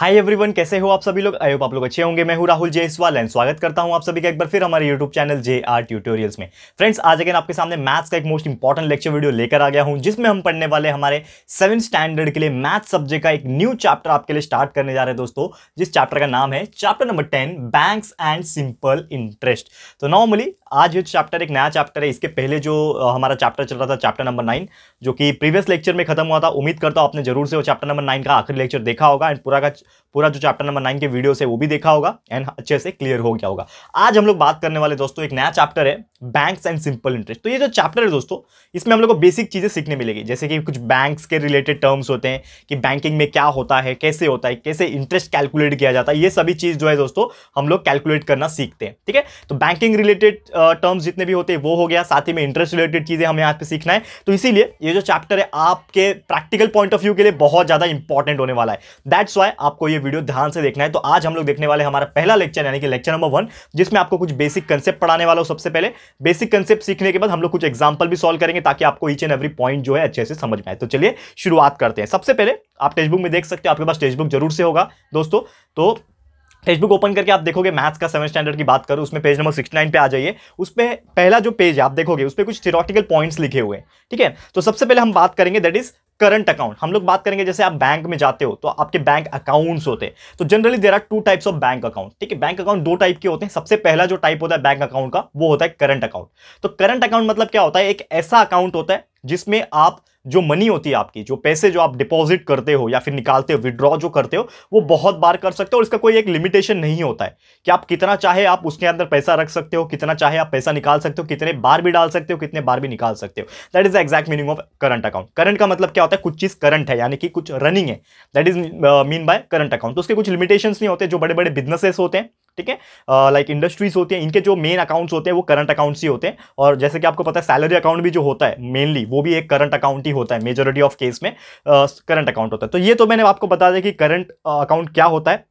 Hi everyone कैसे हो आप सभी लोग आयो आप लोग अच्छे होंगे मैं हूं राहुल जयसवाल एंड स्वागत करता हूं आप सभी का एक बार फिर हमारे YouTube channel J R tutorials में फ्रेंड्स आज अगेन आपके सामने मैथ्स का एक मोस्ट इंपॉर्टेंट लेक्चर वीडियो लेकर आ गया हूं जिसमें हम पढ़ने वाले हमारे सेवन स्टैंडर्ड के लिए मैथ सब्जेक्ट का एक न्यू चैप्टर आपके लिए स्टार्ट करने जा रहे हैं दोस्तों जिस चैप्टर का नाम है chapter number ten bank and simple interest तो नॉर्मली आज ये चैप्टर एक नया चैप्टर है इसके पहले जो हमारा चैप्टर चल रहा था चैप्टर नंबर नाइन जो कि प्रीवियस लेक्चर में खत्म हुआ था उम्मीद करता हूँ आपने जरूर से वो चैप्टर नंबर नाइन का आखिरी लेक्चर देखा होगा एंड पूरा का पूरा जो चैप्टर नंबर नाइन के वीडियो से वो भी देखा होगा एंड अच्छे से क्लियर हो गया होगा आज हम लोग बात करने वाले दोस्तों एक नया चैप्टर है बैंक्स एंड सिंपल इंटरेस्ट तो ये जो चैप्टर है दोस्तों इसमें हम लोग को बेसिक चीज़ें सीखने मिलेगी जैसे कि कुछ बैंक्स के रिलेटेड टर्म्स होते हैं कि बैंकिंग में क्या होता है कैसे होता है कैसे इंटरेस्ट कैलकुलेट किया जाता है ये सभी चीज़ जो है दोस्तों हम लोग कैलकुलेट करना सीखते हैं ठीक है तो बैंकिंग रिलेटेड टर्म्स जितने भी होते हैं वो हो गया साथ ही में इंटरेस्ट रिलेटेड चीज़ें हमें यहाँ पे सीखना है तो इसीलिए ये जो चैप्टर है आपके प्रैक्टिकल पॉइंट ऑफ व्यू के लिए बहुत ज़्यादा इंपॉर्टेंट होने वाला है दैट्स वाई आप आपको ये वीडियो ध्यान से देखना है तो आज हम लोग देखने वाले हमारा पहला लेक्चर यानी कि लेक्चर नंबर वन जिसमें आपको कुछ बेसिक कंसेप्ट पढ़ाने वाला हो सबसे पहले बेसिक कंसेप्ट सीखने के बाद हम लोग कुछ एग्जाम्पल भी सॉल्व करेंगे ताकि आपको ईच एंड एवरी पॉइंट जो है अच्छे से समझ में आए तो चलिए शुरुआत करते हैं सबसे पहले आप बुक में देख सकते हो आपके पास टेक्सटबुक जरूर से होगा दोस्तों तो फेसबुक ओपन करके आप देखोगे मैथ्स का सेवन स्टैंडर्ड की बात करो उसमें पेज नंबर सिक्सटी नाइन पे आ जाइए उसमें पहला जो पेज है आप देखोगे उस पर कुछ थियोरटिकल पॉइंट्स लिखे हुए हैं ठीक है तो सबसे पहले हम बात करेंगे दैट इज करंट अकाउंट हम लोग बात करेंगे जैसे आप बैंक में जाते हो तो आपके बैंक अकाउंट्स होते हैं तो generally there are two types of bank account ठीक है बैंक अकाउंट दो टाइप के होते हैं सबसे पहला जो टाइप होता है बैंक अकाउंट का वो होता है करंट अकाउंट तो करंट अकाउंट मतलब क्या होता है एक ऐसा अकाउंट होता है जिसमें आप जो मनी होती है आपकी जो पैसे जो आप डिपॉजिट करते हो या फिर निकालते हो विड्रॉ जो करते हो वो बहुत बार कर सकते हो और इसका कोई एक लिमिटेशन नहीं होता है कि आप कितना चाहे आप उसके अंदर पैसा रख सकते हो कितना चाहे आप पैसा निकाल सकते हो कितने बार भी डाल सकते हो कितने बार भी निकाल सकते हो that is the exact meaning of current account current का मतलब क्या होता है कुछ चीज़ करंट है यानी कि कुछ रनिंग है that is mean by current account तो उसके कुछ लिमिटेशन नहीं होते जो बड़े बड़े बिजनेसेस होते हैं ठीक है लाइक इंडस्ट्रीज होती है इनके जो मेन अकाउंट्स होते हैं वो करंट अकाउंट्स ही होते हैं और जैसे कि आपको पता है सैलरी अकाउंट भी जो होता है मेनली वो भी एक करंट अकाउंट ही होता है मेजोरिटी ऑफ केस में करंट uh, अकाउंट होता है तो ये तो मैंने आपको बता दें कि करंट अकाउंट uh, क्या होता है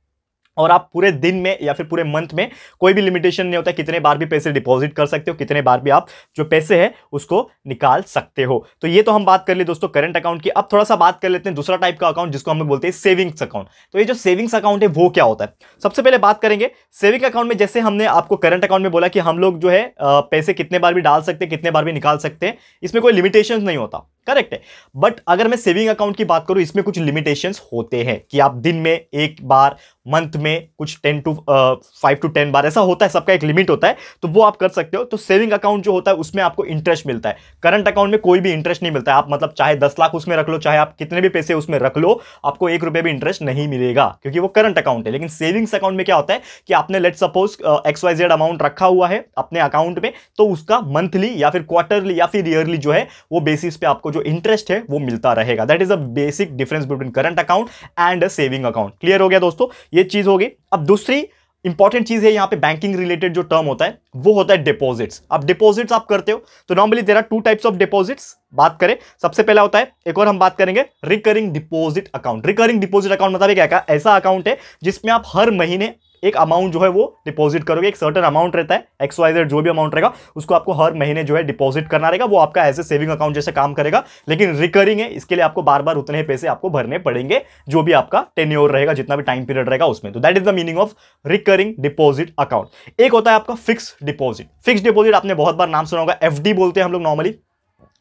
और आप पूरे दिन में या फिर पूरे मंथ में कोई भी लिमिटेशन नहीं होता कितने बार भी पैसे डिपॉजिट कर सकते हो कितने बार भी आप जो पैसे हैं उसको निकाल सकते हो तो ये तो हम बात कर ली दोस्तों करंट अकाउंट की अब थोड़ा सा बात कर लेते हैं दूसरा टाइप का अकाउंट जिसको हम बोलते हैं सेविंग्स अकाउंट तो ये जो सेविंग्स अकाउंट है वो क्या होता है सबसे पहले बात करेंगे सेविंग अकाउंट में जैसे हमने आपको करंट अकाउंट में बोला कि हम लोग जो है पैसे कितने बार भी डाल सकते हैं कितने बार भी निकाल सकते हैं इसमें कोई लिमिटेशन नहीं होता करेक्ट है बट अगर मैं सेविंग अकाउंट की बात करूं इसमें कुछ लिमिटेशंस होते हैं कि आप दिन में एक बार मंथ में कुछ ten two five two ten बार ऐसा होता है सबका एक लिमिट होता है तो वो आप कर सकते हो तो सेविंग अकाउंट जो होता है उसमें आपको इंटरेस्ट मिलता है करंट अकाउंट में कोई भी इंटरेस्ट नहीं मिलता है आप मतलब चाहे दस लाख उसमें रख लो चाहे आप कितने भी पैसे उसमें रख लो आपको एक रुपये भी इंटरेस्ट नहीं मिलेगा क्योंकि वो करंट अकाउंट है लेकिन सेविंग्स अकाउंट में क्या होता है कि आपने let suppose X Y Z amount रखा हुआ है अपने अकाउंट में तो उसका मंथली या फिर क्वार्टरली या फिर ईयरली जो है वो बेसिस पे आपको जो इंटरेस्ट है वो मिलता रहेगा that is a basic difference between current account and saving account clear हो गया दोस्तों ये चीज होगी अब दूसरी इंपॉर्टेंट चीज है यहाँ पे बैंकिंग रिलेटेड जो टर्म होता है वो होता है डिपॉजिट्स अब डिपॉजिट्स आप करते हो तो normally there are two types of deposits बात करें सबसे पहला होता है एक और हम बात करेंगे recurring deposit account recurring deposit account मतलब क्या ऐसा अकाउंट है जिसमें आप हर महीने एक अमाउंट जो है वो डिपॉजिट करोगे एक सर्टन अमाउंट रहता है एक्स वाई जेड जो भी अमाउंट रहेगा उसको आपको हर महीने जो है डिपॉजिट करना रहेगा वो आपका एज ए सेविंग अकाउंट जैसे काम करेगा लेकिन रिकरिंग है इसके लिए आपको बार बार उतने पैसे आपको भरने पड़ेंगे जो भी आपका टेन रहेगा जितना भी टाइम पीरियड रहेगा उसमें तो that is the meaning of recurring deposit account एक होता है आपका फिक्स डिपॉजिट फिक्स डिपॉजिट आपने बहुत बार नाम सुना होगा एफ बोलते हैं हम लोग नॉर्मली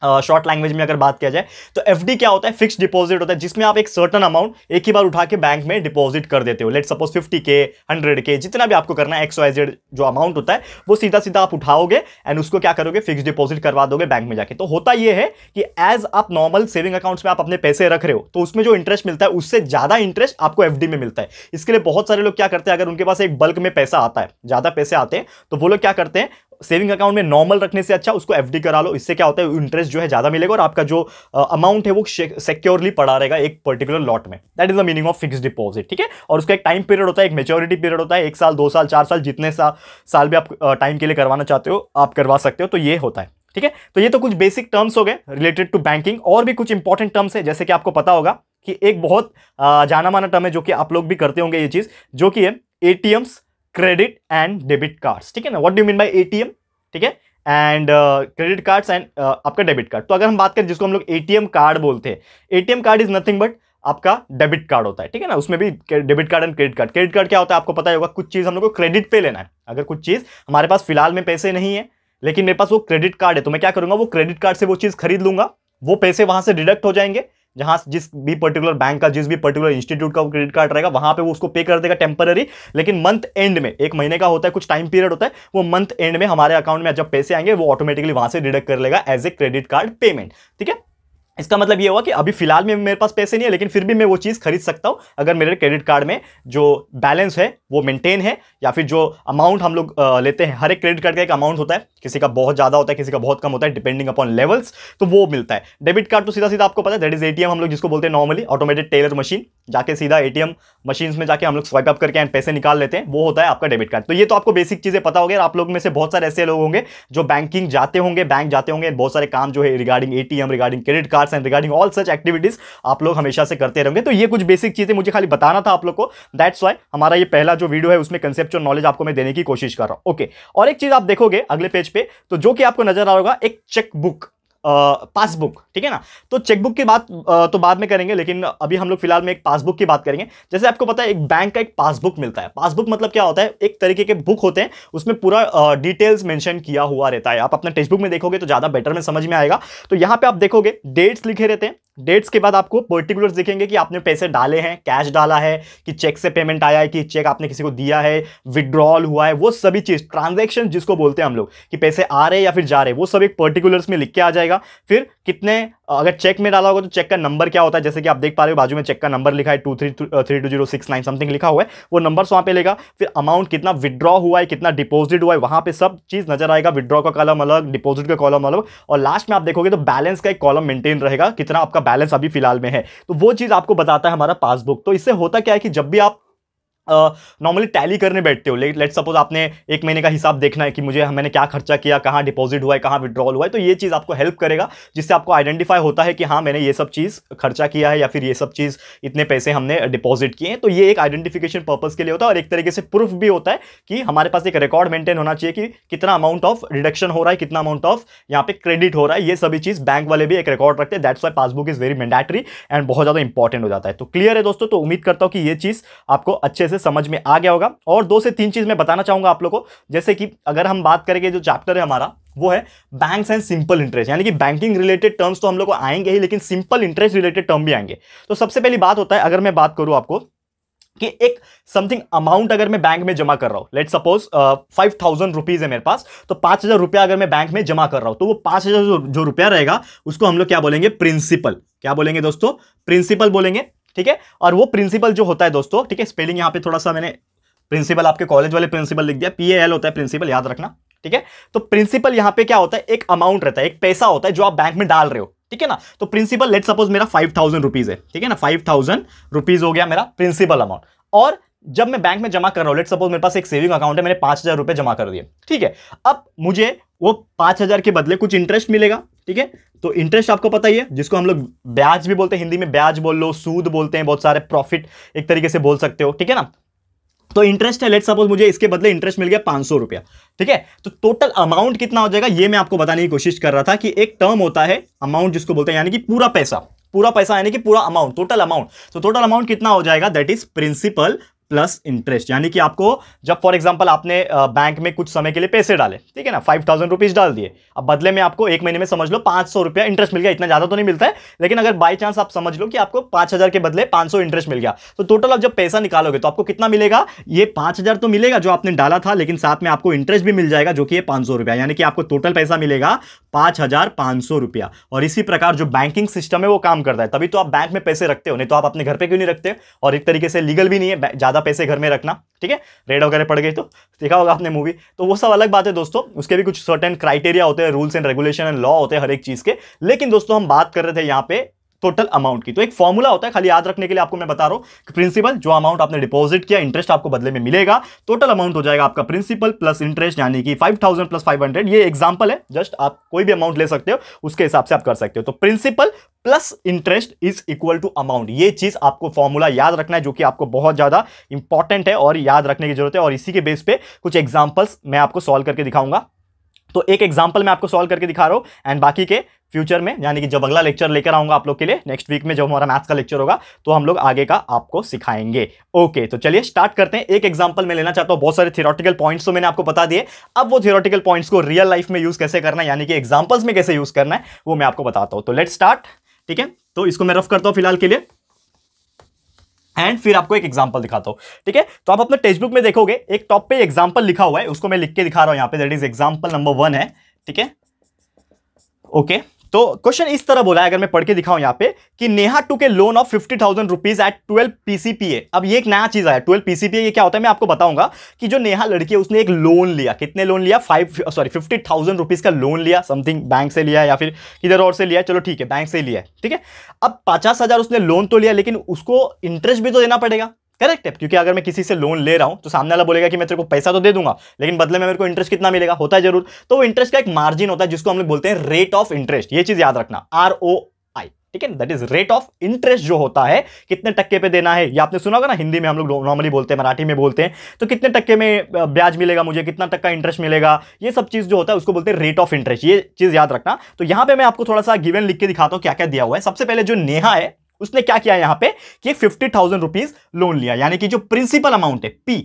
शॉर्ट लैंग्वेज में अगर बात किया जाए तो एफ क्या होता है फिक्स डिपॉजिट होता है जिसमें आप एक सर्टन अमाउंट एक ही बार उठा के बैंक में डिपॉजिट कर देते हो लेट सपोज फिफ्टी के हंड्रेड के जितना भी आपको करना है एक्स वाई जेड जो अमाउंट होता है वो सीधा सीधा आप उठाओगे एंड उसको क्या करोगे फिक्स डिपॉजिट करवा दोगे बैंक में जाके तो होता यह है कि एज आप नॉर्मल सेविंग अकाउंट्स में आप अपने पैसे रख रहे हो तो उसमें जो इंटरेस्ट मिलता है उससे ज्यादा इंटरेस्ट आपको एफ में मिलता है इसके लिए बहुत सारे लोग क्या करते हैं अगर उनके पास एक बल्क में पैसा आता है ज्यादा पैसे आते हैं तो वो लोग क्या करते हैं सेविंग अकाउंट में नॉर्मल रखने से अच्छा उसको एफ करा लो इससे क्या होता है इंटरेस्ट इंटरेस्ट जो है ज़्यादा मिलेगा और आपका जो अमाउंट है वो सिक्योरली पड़ा रहेगा एक पर्टिकुलर लॉट में that is the meaning of fix deposit ठीक है और उसका एक टाइम पीरियड होता है एक मेच्योरिटी पीरियड होता है एक साल दो साल चार साल जितने सा, साल भी आप टाइम के लिए करवाना चाहते हो आप करवा सकते हो तो ये होता है ठीक है तो ये तो कुछ बेसिक टर्म्स हो गए रिलेटेड टू बैंकिंग और भी कुछ इंपॉर्टेंट टर्म्स है जैसे कि आपको पता होगा कि एक बहुत जाना माना टर्म है जो कि आप लोग भी करते होंगे ये चीज़ जो कि है ATMs credit and debit cards ठीक है ना what do mean by ATM ठीक है एंड क्रेडिट कार्ड्स एंड आपका डेबिट कार्ड तो अगर हम बात करें जिसको हम लोग एटीएम कार्ड बोलते हैं a card is nothing but आपका डेबिट कार्ड होता है ठीक है ना उसमें भी debit card and credit card credit card क्या होता है आपको पता ही होगा कुछ चीज़ हम लोग को क्रेडिट पे लेना है अगर कुछ चीज़ हमारे पास फिलहाल में पैसे नहीं है लेकिन मेरे पास वो क्रेडिट कार्ड है तो मैं क्या करूँगा वो क्रेडिट कार्ड से वो चीज़ खरीद लूँगा वो पैसे वहाँ से डिडक्ट हो जाएंगे जहां जिस भी पर्टिकुलर बैंक का जिस भी पर्टिकुलर इंस्टीट्यूट का क्रेडिट कार्ड रहेगा वहां पे वो उसको पे कर देगा टेम्पररी लेकिन मंथ एंड में एक महीने का होता है कुछ टाइम पीरियड होता है वो मंथ एंड में हमारे अकाउंट में जब पैसे आएंगे वो ऑटोमेटिकली वहां से डिडक्ट कर लेगा as a credit card payment ठीक है इसका मतलब ये हुआ कि अभी फिलहाल में मेरे पास पैसे नहीं है लेकिन फिर भी मैं वो चीज़ खरीद सकता हूँ अगर मेरे क्रेडिट कार्ड में जो बैलेंस है वो मेंटेन है या फिर जो अमाउंट हम लोग लेते हैं हर एक क्रेडिट कार्ड का एक अमाउंट होता है किसी का बहुत ज़्यादा होता है किसी का बहुत कम होता है डिपेंडिंग अपॉन लेवल्स तो वो मिलता है डेबिट कार्ड तो सीधा सीधा आपको पता है दैट इज़ ए हम लोग जिसको बोलते हैं नॉर्मली ऑटोमेटेड टेलर मशीन जाके सीधा ए टी में जाके हम लोग स्वाइप अप करके एंड पैसे निकाल लेते हैं वो होता है आपका डेबिट कार्ड तो ये तो आपको बेसिक चीज़ें पता होगी आप लोग में से बहुत सारे ऐसे लोग होंगे जो बैंकिंग जाते होंगे बैंक जाते होंगे बहुत सारे काम जो है regarding a regarding credit card regards and regarding all such activities आप लोग हमेशा से करते रहेंगे तो ये कुछ बेसिक चीज़ें मुझे खाली बताना था आप लोग को दैट्स वाई हमारा ये पहला जो वीडियो है उसमें कंसेप्चुअल नॉलेज आपको मैं देने की कोशिश कर रहा हूँ ओके और एक चीज़ आप देखोगे अगले पेज पे तो जो कि आपको नजर आ रहा होगा एक चेकबुक पासबुक ठीक है ना तो चेकबुक की बात तो बाद में करेंगे लेकिन अभी हम लोग फिलहाल में एक पासबुक की बात करेंगे जैसे आपको पता है एक बैंक का एक पासबुक मिलता है पासबुक मतलब क्या होता है एक तरीके के बुक होते हैं उसमें पूरा डिटेल्स मेंशन किया हुआ रहता है आप अपना टेक्स्ट बुक में देखोगे तो ज़्यादा बेटर में समझ में आएगा तो यहाँ पर आप देखोगे डेट्स लिखे रहते हैं डेट्स के बाद आपको पर्टिकुलर्स दिखेंगे कि आपने पैसे डाले हैं कैश डाला है कि चेक से पेमेंट आया है कि चेक आपने किसी को दिया है विड्रॉल हुआ है वो सभी चीज़ ट्रांजेक्शन जिसको बोलते हैं हम लोग कि पैसे आ रहे हैं या फिर जा रहे हैं वो सब एक पर्टिकुलर्स में लिख के आ जाएगा जाएगा फिर कितने अगर चेक में डाला होगा तो चेक का नंबर क्या होता है जैसे कि आप देख पा रहे हो बाजू में चेक का नंबर लिखा है two three three two zero six nine something लिखा हुआ है वो नंबर वहाँ पे लेगा फिर अमाउंट कितना विद्रॉ हुआ है कितना डिपॉजिट हुआ है वहाँ पे सब चीज़ नजर आएगा विद्रॉ का कॉलम अलग डिपॉजिट का कॉलम अलग और लास्ट में आप देखोगे तो बैलेंस का एक कॉलम मेंटेन रहेगा कितना आपका बैलेंस अभी फिलहाल में है तो वो चीज़ आपको बताता है हमारा पासबुक तो इससे होता क्या है कि जब भी आप नॉर्मली टैली करने बैठते हो लेट सपोज आपने एक महीने का हिसाब देखना है कि मुझे मैंने क्या खर्चा किया कहाँ डिपॉजिट हुआ है कहाँ विड्रॉल हुआ है तो ये चीज़ आपको हेल्प करेगा जिससे आपको आइडेंटिफाई होता है कि हाँ मैंने ये सब चीज़ खर्चा किया है या फिर ये सब चीज़ इतने पैसे हमने डिपॉजिट किए हैं तो ये एक आइडेंटिफिकेशन पर्पज़ के लिए होता है और एक तरीके से प्रूफ भी होता है कि हमारे पास एक रिकॉर्ड मेंटेन होना चाहिए कि कितना अमाउंट ऑफ रिडक्शन हो रहा है कितना अमाउंट ऑफ यहाँ पे क्रेडिट हो रहा है ये सभी चीज़ बैंक वाले भी एक रिकॉर्ड रखते हैं that's why passbook is very mandatory and बहुत ज़्यादा इंपॉर्टेंट हो जाता है तो क्लियर है दोस्तों तो उम्मीद करता हूँ कि ये चीज़ आपको अच्छे से से समझ में आ गया होगा और दो से तीन चीज़ मैं बताना चाहूंगा आप लोग को जैसे कि अगर हम बात करेंगे जो चैप्टर है हमारा वो है बैंक्स एंड सिंपल इंटरेस्ट यानी कि बैंकिंग रिलेटेड टर्म्स तो हम लोग को आएंगे ही लेकिन सिंपल इंटरेस्ट रिलेटेड टर्म भी आएंगे तो सबसे पहली बात होता है अगर मैं बात करूँ आपको कि एक समथिंग अमाउंट अगर मैं बैंक में जमा कर रहा हूँ let suppose five thousand rupees है मेरे पास तो पाँच हज़ार रुपया अगर मैं बैंक में जमा कर रहा हूँ तो वो पाँच हज़ार जो रुपया रहेगा उसको हम लोग क्या बोलेंगे प्रिंसिपल क्या बोलेंगे दोस्तों प्रिंसिपल बोलेंगे ठीक है और वो प्रिंसिपल जो होता है दोस्तों ठीक है स्पेलिंग यहाँ पे थोड़ा सा मैंने प्रिंसिपल आपके कॉलेज वाले प्रिंसिपल लिख दिया पी एल होता है प्रिंसिपल याद रखना ठीक है तो प्रिंसिपल यहाँ पे क्या होता है एक अमाउंट रहता है एक पैसा होता है जो आप बैंक में डाल रहे हो ठीक है ना तो प्रिंसिपल लेट सपोज मेरा फाइव थाउजेंड रुपीज है ठीक है ना फाइव थाउजेंड रुपीज हो गया मेरा प्रिंसिपल अमाउंट और जब मैं बैंक में जमा कर रहा हूँ लेट सपोज मेरे पास एक सेविंग अकाउंट है मैंने पांच हजार रुपए जमा कर दिए ठीक है अब मुझे वो पाँच हज़ार के बदले कुछ इंटरेस्ट मिलेगा ठीक है तो इंटरेस्ट आपको पता ही है जिसको हम लोग ब्याज भी बोलते हैं हिंदी में ब्याज बोल लो सूद बोलते हैं बहुत सारे प्रॉफिट एक तरीके से बोल सकते हो ठीक है ना तो इंटरेस्ट है लेट सपोज मुझे इसके बदले इंटरेस्ट मिल गया पांच सौ रुपया ठीक है तो टोटल अमाउंट कितना हो जाएगा ये मैं आपको बताने की कोशिश कर रहा था कि एक टर्म होता है अमाउंट जिसको बोलते हैं यानी कि पूरा पैसा पूरा पैसा यानी कि पूरा अमाउंट टोटल अमाउंट तो टोटल अमाउंट कितना हो जाएगा that is principal plus interest यानी कि आपको जब फॉर एग्जांपल आपने बैंक में कुछ समय के लिए पैसे डाले ठीक है ना फाइव थाउजेंड रुपीज़ डाल दिए अब बदले में आपको एक महीने में समझ लो पांच सौ रुपया इंटरेस्ट मिल गया इतना ज़्यादा तो नहीं मिलता है लेकिन अगर बाई चांस आप समझ लो कि आपको पांच के बदले पांच इंटरेस्ट मिल गया तो टोटल आप जब पैसा निकालोगे तो आपको कितना मिलेगा ये पांच हज़ार तो मिलेगा जो आपने डाला था लेकिन साथ में आपको इंटरेस्ट भी मिल जाएगा जो कि पांच सौ रुपया यानी कि आपको टोटल पैसा मिलेगा पांच हज़ार सौ रुपया और इसी प्रकार जो बैंकिंग सिस्टम है वो काम करता है तभी तो आप बैंक में पैसे रखते हो नहीं तो आप अपने घर पर क्यों नहीं रखते और एक तरीके से लीगल भी नहीं है ज़्यादा पैसे घर में रखना ठीक है रेड वगैरह पड़ गए तो देखा होगा आपने मूवी तो वो सब अलग बात है दोस्तों उसके भी कुछ सर्टेन क्राइटेरिया होते हैं rules and regulation and law होते हैं हर एक चीज़ के लेकिन दोस्तों हम बात कर रहे थे यहाँ पे टोटल अमाउंट की तो एक फॉर्मूला होता है खाली याद रखने के लिए आपको मैं बता रहा हूं कि प्रिंसिपल जो अमाउंट आपने डिपॉजिट किया इंटरेस्ट आपको बदले में मिलेगा टोटल अमाउंट हो जाएगा आपका प्रिंसिपल प्लस इंटरेस्ट यानी कि 5000 प्लस 500 ये एग्जांपल है जस्ट आप कोई भी अमाउंट ले सकते हो उसके हिसाब से आप कर सकते हो तो principal plus interest is equal to amount ये चीज आपको फॉर्मूला याद रखना है जो कि आपको बहुत ज्यादा इंपॉर्टेंट है और याद रखने की जरूरत है और इसी के बेस पे कुछ एग्जाम्पल्स मैं आपको सॉल्व करके दिखाऊंगा तो एक एग्जाम्पल मैं आपको सॉल्व करके दिखा रहा हूँ एंड बाकी के फ्यूचर में यानी कि जब अगला लेक्चर लेकर आऊंगा आप लोग के लिए नेक्स्ट वीक में जब हमारा मैथ्स का लेक्चर होगा तो हम लोग आगे का आपको सिखाएंगे ओके तो चलिए स्टार्ट करते हैं एक एग्जाम्पल मैं लेना चाहता हूँ बहुत सारे थियोरटिकल पॉइंट्स तो मैंने आपको बता दिए अब वो थियोरटिकल पॉइंट्स को रियल लाइफ में यूज़ कैसे करना है यानी कि एग्जाम्पल्स में कैसे यूज़ करना है वो मैं आपको बताता हूँ तो लेट स्टार्ट ठीक है तो इसको मैं रफ करता हूँ फिलहाल के लिए एंड फिर आपको एक एग्जाम्पल दिखाता हूँ ठीक है तो आप अपने टेक्स्ट बुक में देखोगे एक टॉप पे एग्जाम्पल लिखा हुआ है उसको मैं लिख के दिखा रहा हूँ यहाँ पे that is example number one है ठीक है ओके okay. तो क्वेश्चन इस तरह बोला है अगर मैं पढ़ के दिखाऊं यहाँ पे कि Neha took loan of fifty thousand rupees at twelve PCPA अब ये एक नया चीज आया ट्वेल्व पीसीपीए ये क्या होता है मैं आपको बताऊंगा कि जो नेहा लड़की है उसने एक लोन लिया कितने लोन लिया five sorry fifty thousand rupees का लोन लिया समथिंग बैंक से लिया या फिर किधर और से लिया चलो ठीक है बैंक से लिया ठीक है अब पचास हजार उसने लोन तो लिया लेकिन उसको इंटरेस्ट भी तो देना पड़ेगा करेक्ट है क्योंकि अगर मैं किसी से लोन ले रहा हूं तो सामने वाला बोलेगा कि मैं तेरे को पैसा तो दे दूंगा लेकिन बदले में मेरे को इंटरेस्ट कितना मिलेगा होता है जरूर तो इंटरेस्ट का एक मार्जिन होता है जिसको हम लोग बोलते हैं रेट ऑफ इंटरेस्ट ये चीज याद रखना आर ओ आई ठीक है that is rate of interest जो होता है कितने टक्के पे देना है ये आपने सुना होगा ना हिंदी में हम लोग नॉर्मली बोलते हैं मराठी में बोलते हैं तो कितने टक्के में ब्याज मिलेगा मुझे कितना टक्का इंटरेस्ट मिलेगा ये सब चीज़ जो होता है उसको बोलते हैं रेट ऑफ इंटरेस्ट ये चीज़ याद रखना तो यहाँ पे मैं आपको थोड़ा सा गिवन लिख के दिखाता हूँ क्या क्या दिया हुआ है सबसे पहले जो नेहा है उसने क्या किया यहां पे कि फिफ्टी थाउजेंड रुपीज लोन लिया यानी कि जो प्रिंसिपल अमाउंट है पी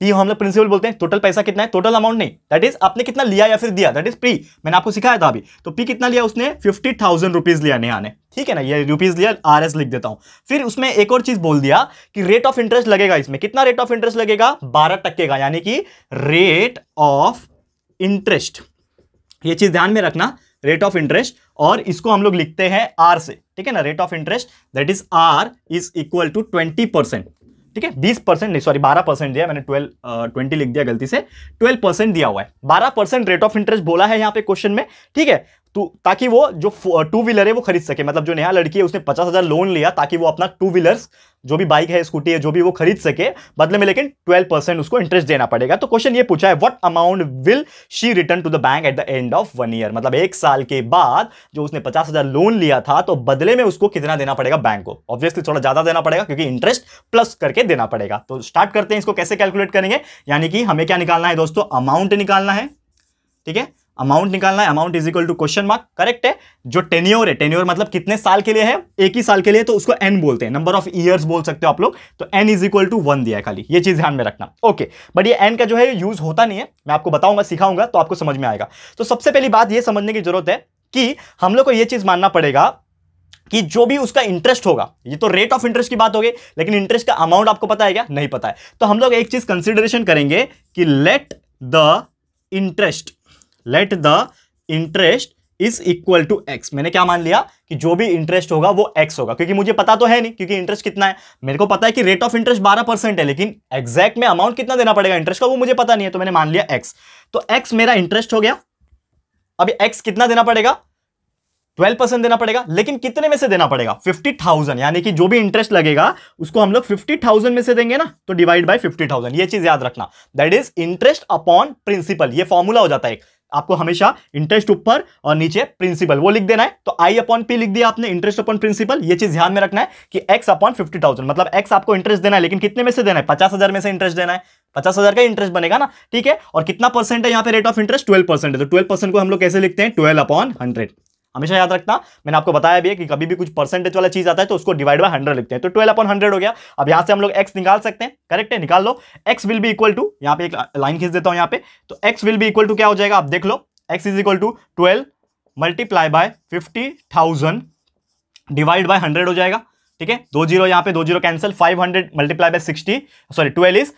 पी हम लोग प्रिंसिपल बोलते हैं टोटल पैसा कितना है टोटल अमाउंट नहीं दैट इज आपने कितना लिया या फिर दिया दैट इज पी मैंने आपको सिखाया था अभी तो पी कितना लिया उसने फिफ्टी थाउजेंड रुपीज लिया नेहा ने ठीक है ना ये रुपीज लिया आर एस लिख देता हूं फिर उसमें एक और चीज बोल दिया कि रेट ऑफ इंटरेस्ट लगेगा इसमें कितना रेट ऑफ इंटरेस्ट लगेगा बारह टक्के का यानी कि रेट ऑफ इंटरेस्ट ये चीज ध्यान में रखना रेट ऑफ इंटरेस्ट और इसको हम लोग लिखते हैं आर से ठीक है ना rate of interest that is R is equal to twenty percent ठीक है बीस परसेंट नहीं सॉरी बारह परसेंट दिया मैंने ट्वेल्व ट्वेंटी लिख दिया गलती से ट्वेल्व परसेंट दिया हुआ है बारह परसेंट रेट ऑफ इंटरेस्ट बोला है यहाँ पे क्वेश्चन में ठीक है तो ताकि वो जो टू व्हीलर है वो खरीद सके मतलब जो नया लड़की है उसने पचास हज़ार लोन लिया ताकि वो अपना टू व्हीलर्स जो भी बाइक है स्कूटी है जो भी वो खरीद सके बदले में लेकिन 12 परसेंट उसको इंटरेस्ट देना पड़ेगा तो क्वेश्चन ये पूछा है what amount will she return to the bank at the end of one year मतलब एक साल के बाद जो उसने पचास हज़ार लोन लिया था तो बदले में उसको कितना देना पड़ेगा बैंक को ऑब्वियसली थोड़ा ज़्यादा देना पड़ेगा क्योंकि इंटरेस्ट प्लस करके देना पड़ेगा तो स्टार्ट करते हैं इसको कैसे कैलकुलेट करेंगे यानी कि हमें क्या निकालना है दोस्तों अमाउंट निकालना है ठीक है अमाउंट निकालना है amount is equal to question mark correct है जो टेन्योर है टेन्योर मतलब कितने साल के लिए है एक ही साल के लिए तो उसको एन बोलते हैं नंबर ऑफ ईयर्स बोल सकते हो आप लोग तो N is equal to one दिया है खाली ये चीज ध्यान में रखना ओके बट ये एन का जो है यूज होता नहीं है मैं आपको बताऊंगा सिखाऊंगा तो आपको समझ में आएगा तो सबसे पहली बात यह समझने की जरूरत है कि हम लोग को यह चीज मानना पड़ेगा कि जो भी उसका इंटरेस्ट होगा ये तो रेट ऑफ इंटरेस्ट की बात हो गई लेकिन इंटरेस्ट का अमाउंट आपको पता है क्या नहीं पता है तो हम लोग एक चीज कंसिडरेशन करेंगे कि let the interest let the interest is equal to X मैंने क्या मान लिया कि जो भी इंटरेस्ट होगा वो एक्स होगा क्योंकि मुझे पता तो है नहीं क्योंकि इंटरेस्ट कितना है मेरे को पता है कि रेट ऑफ इंटरेस्ट बारह परसेंट है लेकिन एक्जैक्ट में अमाउंट कितना देना पड़ेगा इंटरेस्ट का वो मुझे पता नहीं है तो मैंने मान लिया एक्स तो एक्स मेरा इंटरेस्ट हो गया अभी एक्स कितना देना पड़ेगा ट्वेल्व परसेंट देना पड़ेगा लेकिन कितने में से देना पड़ेगा फिफ्टी थाउजेंड यानी कि जो भी इंटरेस्ट लगेगा उसको हम लोग फिफ्टी थाउजेंड में से देंगे ना तो डिवाइड बाई फिफ्टी थाउजेंड ये चीज याद रखना that is interest upon principal ये फॉर्मूला हो जाता है एक आपको हमेशा इंटरेस्ट ऊपर और नीचे प्रिंसिपल वो लिख देना है तो आई अपॉन पी लिख दिया आपने इंटरेस्ट अपॉन प्रिंसिपल ये चीज ध्यान में रखना है कि एक्स अपॉन फिफ्टी थाउजेंड मतलब एक्स आपको इंटरेस्ट देना है लेकिन कितने में से देना है पचास हजार में से इंटरेस्ट देना है पचास हजार का इंटरेस्ट बनेगा ना ठीक है और कितना परसेंट है यहाँ पे rate of interest twelve percent है तो ट्वेल्व परसेंट को हम लोग कैसे लिखते हैं ट्वेल्व अपॉन हंड्रेड हमेशा याद रखना मैंने आपको बताया भी है कि कभी भी कुछ परसेंटेज वाला चीज आता है तो उसको डिवाइड बाय हंड्रेड लिखते हैं तो ट्वेल्व अपॉन हंड्रेड हो गया अब यहाँ से हम लोग एक्स निकाल सकते हैं करेक्ट है निकाल लो एक्स विल भी इक्वल टू यहाँ पे एक लाइन खींच देता हूं यहाँ पे तो एक्स विल भी इक्वल टू क्या हो जाएगा आप देख लो x is equal to twelve multiply by fifty thousand divide by hundred हो जाएगा ठीक है दो जीरो यहाँ पे दो zero cancel five hundred multiply by sixty sorry twelve is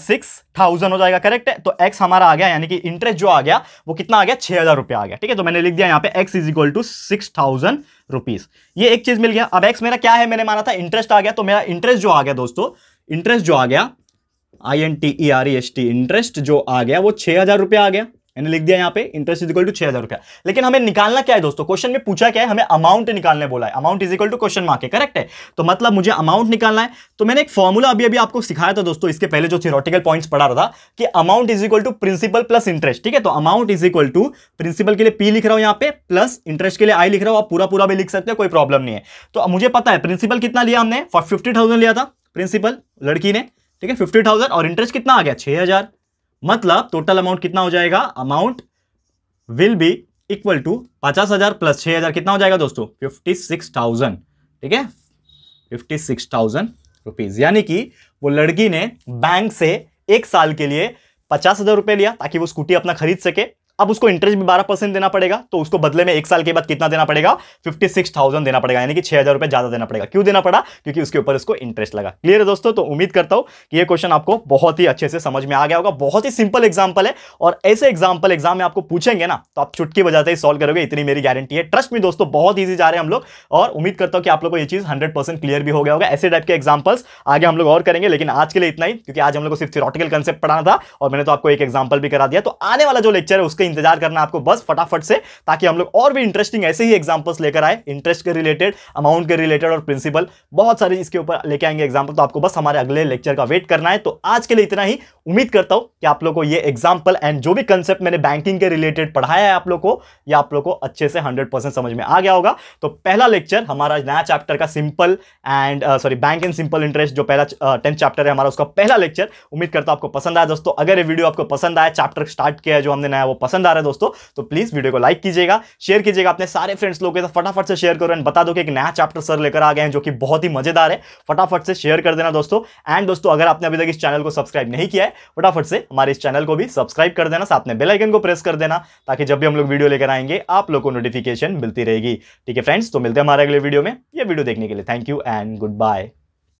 six thousand हो जाएगा करेक्ट है तो एक्स हमारा आ गया यानी कि इंटरेस्ट जो आ गया वो कितना आ गया छह हज़ार रुपया आ गया ठीक है तो मैंने लिख दिया यहाँ पे x is equal to six thousand rupees ये एक चीज़ मिल गया अब एक्स मेरा क्या है मैंने माना था इंटरेस्ट आ गया तो मेरा इंटरेस्ट जो आ गया दोस्तों इंटरेस्ट जो आ गया I N T E R S T interest जो आ गया वो छह हज़ार रुपया आ गया मैंने लिख दिया यहाँ पे इंटरेस्ट इज इक्वल टू छह हजार रुपया लेकिन हमें निकालना क्या है दोस्तों क्वेश्चन में पूछा क्या है हमें अमाउंट निकालने बोला है amount is equal to question mark है करेक्ट है तो मतलब मुझे अमाउंट निकालना है तो मैंने एक फॉर्मूला अभी अभी आपको सिखाया था दोस्तों इसके पहले जो थियोरटिकल पॉइंट पढ़ा रहा था कि amount is equal to principal plus interest ठीक है तो amount is equal to principal के लिए पी लिख रहा हूं यहाँ पे प्लस इंटरेस्ट के लिए आई लिख रहा हूं आप पूरा पूरा भी लिख सकते हो कोई प्रॉब्लम नहीं है तो मुझे पता है प्रिंसिपल कितना लिया हमने फिफ्टी थाउजेंड लिया था प्रिंसिपल लड़की ने ठीक है फिफ्टी थाउजेंड और इंटरेस्ट कितना आ गया छह हजार मतलब टोटल अमाउंट कितना हो जाएगा amount will be equal to पचास हजार प्लस छह हजार कितना हो जाएगा दोस्तों फिफ्टी सिक्स थाउजेंड ठीक है फिफ्टी सिक्स थाउजेंड रुपीज यानी कि वो लड़की ने बैंक से एक साल के लिए पचास हजार रुपये लिया ताकि वो स्कूटी अपना खरीद सके अब उसको इंटरेस्ट भी बारह परसेंट देना पड़ेगा तो उसको बदले में एक साल के बाद कितना देना पड़ेगा फिफ्टी सिक्स थाउजेंड देना पड़ेगा यानी कि छह हजार रुपये ज्यादा देना पड़ेगा क्यों देना पड़ा क्योंकि उसके ऊपर उसको इंटरेस्ट लगा क्लियर है दोस्तों तो उम्मीद करता हूं कि ये क्वेश्चन आपको बहुत ही अच्छे से समझ में आ गया होगा बहुत ही सिंपल एग्जाम्पल है और ऐसे एग्जाम्पल एग्जाम में आपको पूछेंगे ना तो आप चुटकी बजाते ही सॉल्व करोगे इतनी मेरी गारंटी है ट्रस्ट में दोस्तों बहुत ईजी जा रहे हैं हम लोग और उम्मीद करता हूँ कि आप लोग को ये चीज हंड्रेड क्लियर भी हो गया होगा ऐसे टाइप के एग्जाम्पल्स आगे हम लोग और करेंगे लेकिन आज के लिए इतना ही क्योंकि आज हम लोग को सिर्फ थियोरटिकल कंसेप्ट पढ़ाना था और मैंने तो आपको एक एग्जाम्पल भी करा दिया तो आने वाला जो लेक्चर है उसके इंतजार करना आपको बस फटाफट से ताकि हम लोग और भी इंटरेस्टिंग ऐसे ही एग्जाम्पल्स लेकर आए इंटरेस्ट के रिलेटेड अमाउंट के रिलेटेड और प्रिंसिपल बहुत सारे इसके ऊपर लेके आएंगे एग्जाम्पल तो आपको बस हमारे अगले लेक्चर का वेट करना है तो आज के लिए इतना ही उम्मीद करता हूं कि आप लोग को ये एग्जाम्पल एंड जो भी कंसेप्ट मैंने बैंकिंग के रिलेटेड पढ़ाया है आप लोग को या आप लोग को अच्छे से हंड्रेड समझ में आ गया होगा तो पहला लेक्चर हमारा नया चैप्टर का simple and sorry bank and simple interest जो पहला टेंथ uh, चैप्टर है हमारा उसका पहला लेक्चर उम्मीद करता हूँ आपको पसंद आया दोस्तों अगर ये वीडियो आपको पसंद आया चैप्टर स्टार्ट किया जो हमने नया वो पसंद पसंद आ रहा है दोस्तों तो प्लीज़ वीडियो को लाइक कीजिएगा शेयर कीजिएगा अपने सारे फ्रेंड्स लोग के साथ फटाफट से शेयर करो एंड बता दो कि एक नया चैप्टर सर लेकर आ गए हैं जो कि बहुत ही मजेदार है फटाफट से शेयर कर देना दोस्तों एंड दोस्तों अगर आपने अभी तक इस चैनल को सब्सक्राइब नहीं किया है फटाफट से हमारे इस चैनल को भी सब्सक्राइब कर देना साथ में बेलाइकन को प्रेस कर देना ताकि जब भी हम लोग वीडियो लेकर आएंगे आप लोग को नोटिफिकेशन मिलती रहेगी ठीक है फ्रेंड्स तो मिलते हैं हमारे अगले वीडियो में ये वीडियो देखने के लिए thank you and good bye